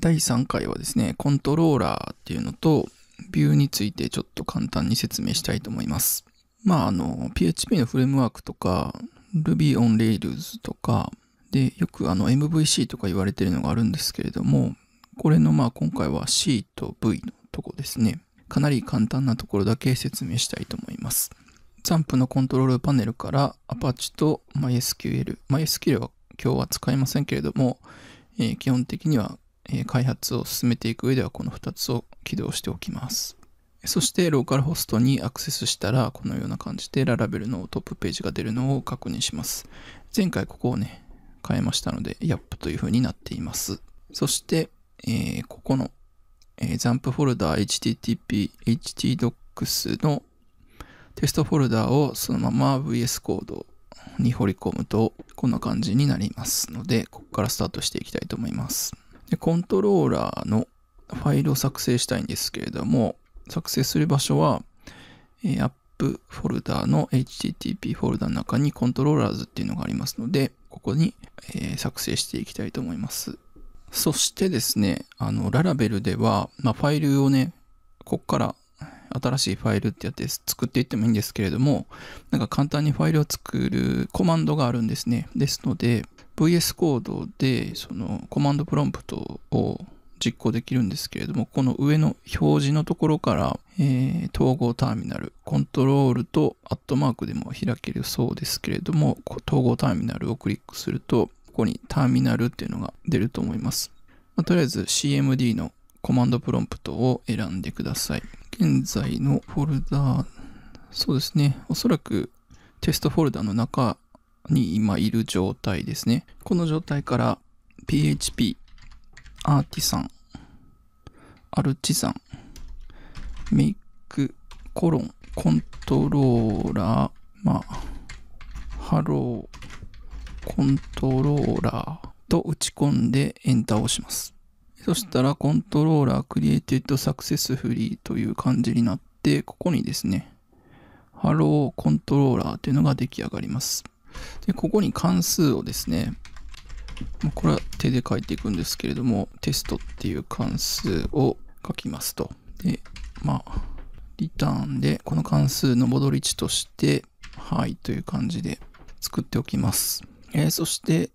第3回はですね、コントローラーっていうのと、ビューについてちょっと簡単に説明したいと思います。まあ、あの、PHP のフレームワークとか、Ruby on Rails とか、で、よくあの MVC とか言われてるのがあるんですけれども、これのまあ今回は C と V のとこですね。かなり簡単なところだけ説明したいと思います。ジャンプのコントロールパネルから Apache と MySQL。MySQL は今日は使いませんけれども、えー、基本的には開発を進めていく上ではこの2つを起動しておきます。そしてローカルホストにアクセスしたらこのような感じでララベルのトップページが出るのを確認します。前回ここをね、変えましたので、y ップという風になっています。そして、えー、ここの、えー、ャンプフォルダ http htdocs のテストフォルダをそのまま VS コードに掘り込むとこんな感じになりますので、ここからスタートしていきたいと思います。で、コントローラーのファイルを作成したいんですけれども、作成する場所は、えー、App フォルダーの HTTP フォルダの中にコントローラーズっていうのがありますので、ここに、えー、作成していきたいと思います。そしてですね、あの、ララベルでは、まあ、ファイルをね、ここから新しいファイルってやって作っていってもいいんですけれども、なんか簡単にファイルを作るコマンドがあるんですね。ですので、VS コードでそのコマンドプロンプトを実行できるんですけれども、この上の表示のところから、えー、統合ターミナル、コントロールとアットマークでも開けるそうですけれども、統合ターミナルをクリックすると、ここにターミナルっていうのが出ると思います。まあ、とりあえず CMD のコマンドプロンプトを選んでください。現在のフォルダー、そうですね。おそらくテストフォルダの中に今いる状態ですね。この状態から PHP、アーティサン、アルチザン、メイク、コロン、コントローラー、まあ、ハロー、コントローラーと打ち込んでエンターを押します。そしたら、コントローラークリエイテッドサクセスフリーという感じになって、ここにですね、ハローコントローラーというのが出来上がります。で、ここに関数をですね、これは手で書いていくんですけれども、テストっていう関数を書きますと。で、まあ、リターンで、この関数の戻り値として、はいという感じで作っておきます。えー、そして、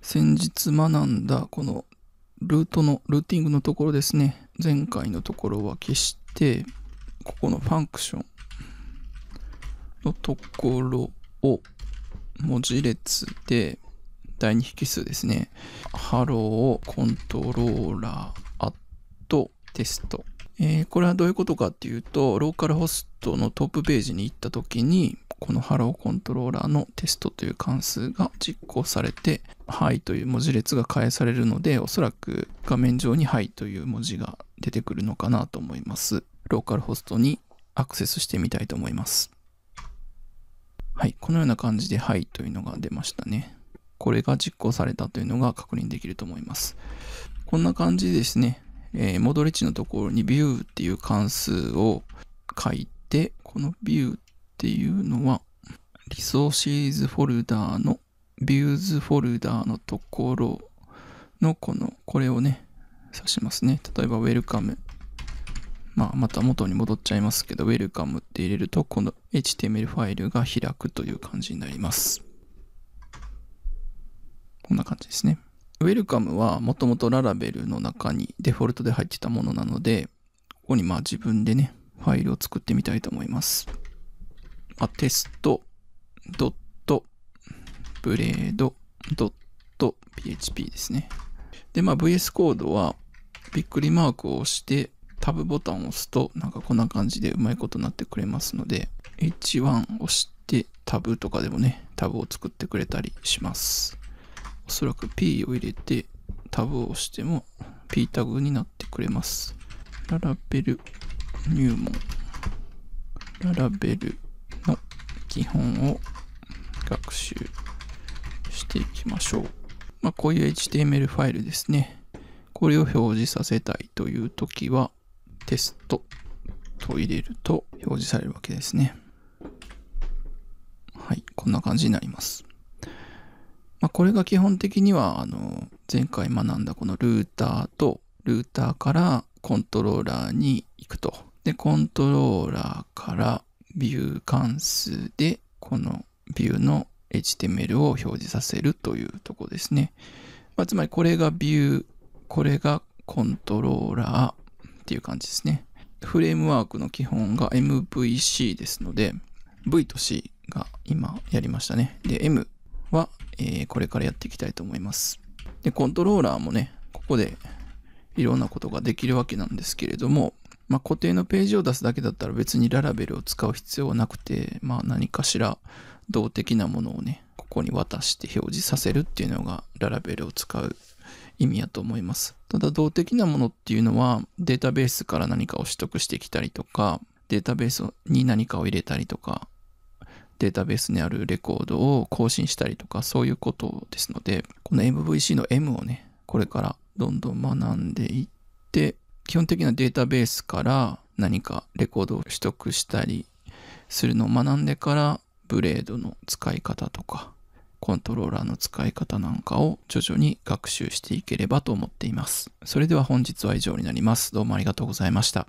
先日学んだこのルートの、ルーティングのところですね。前回のところは消して、ここのファンクションのところを文字列で第2引数ですね。ハローをコントローラーアットテスト。えー、これはどういうことかっていうと、ローカルホストのトップページに行った時に、このハローコントローラーのテストという関数が実行されて、はいという文字列が返されるので、おそらく画面上にはいという文字が出てくるのかなと思います。ローカルホストにアクセスしてみたいと思います。はい、このような感じではいというのが出ましたね。これが実行されたというのが確認できると思います。こんな感じでですね、えー、戻り値のところに view っていう関数を書いて、この view っていうのは、リソーシーズフォルダーのビューズフォルダーのところのこの、これをね、指しますね。例えば、ウェルカム。まあ、また元に戻っちゃいますけど、ウェルカムって入れると、この HTML ファイルが開くという感じになります。こんな感じですね。ウェルカムはもともとララベルの中にデフォルトで入ってたものなので、ここにまあ自分でね、ファイルを作ってみたいと思います。あ、テスト、ドット、ブレード、ドット、php ですね。で、まあ、VS コードは、びっくりマークを押して、タブボタンを押すと、なんかこんな感じでうまいことになってくれますので、H1 押してタブとかでもね、タブを作ってくれたりします。おそらく P を入れてタブを押しても P タグになってくれます。ララベル入門。ララベル基本を学習していきましょう。まあ、こういう HTML ファイルですね。これを表示させたいというときは、テストと入れると表示されるわけですね。はい、こんな感じになります。まあ、これが基本的には、あの、前回学んだこのルーターと、ルーターからコントローラーに行くと。で、コントローラーからビュー関数でこのビューの HTML を表示させるというとこですね。まあ、つまりこれがビュー、これがコントローラーっていう感じですね。フレームワークの基本が MVC ですので、V と C が今やりましたね。で、M は、えー、これからやっていきたいと思います。で、コントローラーもね、ここでいろんなことができるわけなんですけれども、まあ、固定のページを出すだけだったら別にララベルを使う必要はなくて、まあ、何かしら動的なものをね、ここに渡して表示させるっていうのがララベルを使う意味やと思います。ただ動的なものっていうのはデータベースから何かを取得してきたりとか、データベースに何かを入れたりとか、データベースにあるレコードを更新したりとか、そういうことですので、この MVC の M をね、これからどんどん学んでいって、基本的なデータベースから何かレコードを取得したりするのを学んでからブレードの使い方とかコントローラーの使い方なんかを徐々に学習していければと思っています。それでは本日は以上になります。どうもありがとうございました。